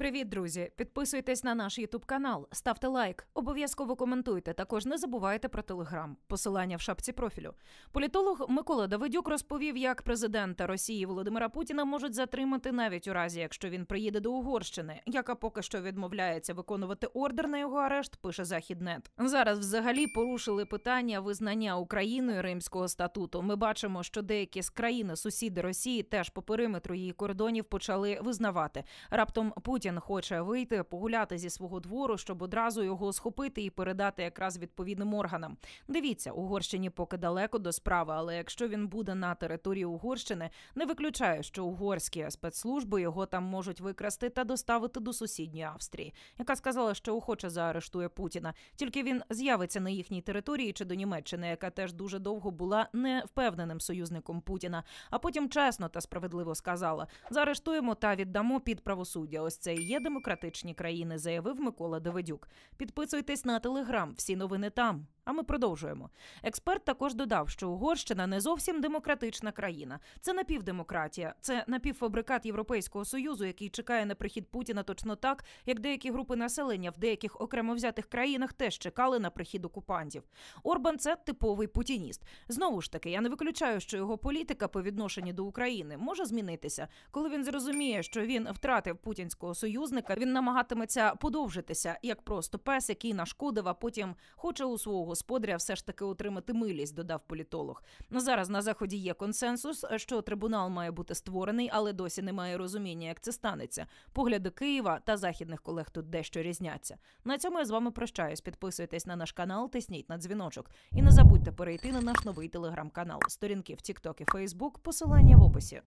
Привіт, друзі! Підписуйтесь на наш Ютуб канал, ставте лайк, обов'язково коментуйте. Також не забувайте про телеграм, посилання в шапці профілю. Політолог Микола Давидюк розповів, як президента Росії Володимира Путіна можуть затримати навіть у разі, якщо він приїде до Угорщини, яка поки що відмовляється виконувати ордер на його арешт. Пише Західнет. Зараз взагалі порушили питання визнання Україною Римського статуту. Ми бачимо, що деякі з країн сусіди Росії теж по периметру її кордонів почали визнавати. Раптом Путін. Путін хоче вийти, погуляти зі свого двору, щоб одразу його схопити і передати якраз відповідним органам. Дивіться, Угорщині поки далеко до справи, але якщо він буде на території Угорщини, не виключаю, що угорські спецслужби його там можуть викрасти та доставити до сусідньої Австрії, яка сказала, що охоче заарештує Путіна. Тільки він з'явиться на їхній території чи до Німеччини, яка теж дуже довго була невпевненим союзником Путіна. А потім чесно та справедливо сказала: заарештуємо та віддамо під правосуддя. Ось цей є демократичні країни, заявив Микола Давидюк. Підписуйтесь на телеграм, всі новини там. А ми продовжуємо. Експерт також додав, що Угорщина не зовсім демократична країна. Це напівдемократія, це напівфабрикат Європейського союзу, який чекає на прихід Путіна точно так, як деякі групи населення в деяких окремо взятих країнах теж чекали на прихід окупантів. Орбан це типовий путініст. Знову ж таки, я не виключаю, що його політика по відношенню до України може змінитися, коли він зрозуміє, що він втратив путінського союзника. Він намагатиметься подовжитися як просто пес, який нашкодив, а потім хоче у свого господаря все ж таки отримати милість, додав політолог. Ну, зараз на заході є консенсус, що трибунал має бути створений, але досі немає розуміння, як це станеться. Погляди Києва та західних колег тут дещо різняться. На цьому я з вами прощаюсь. Підписуйтесь на наш канал, тисніть на дзвіночок. І не забудьте перейти на наш новий телеграм-канал, сторінки в TikTok і Facebook, посилання в описі.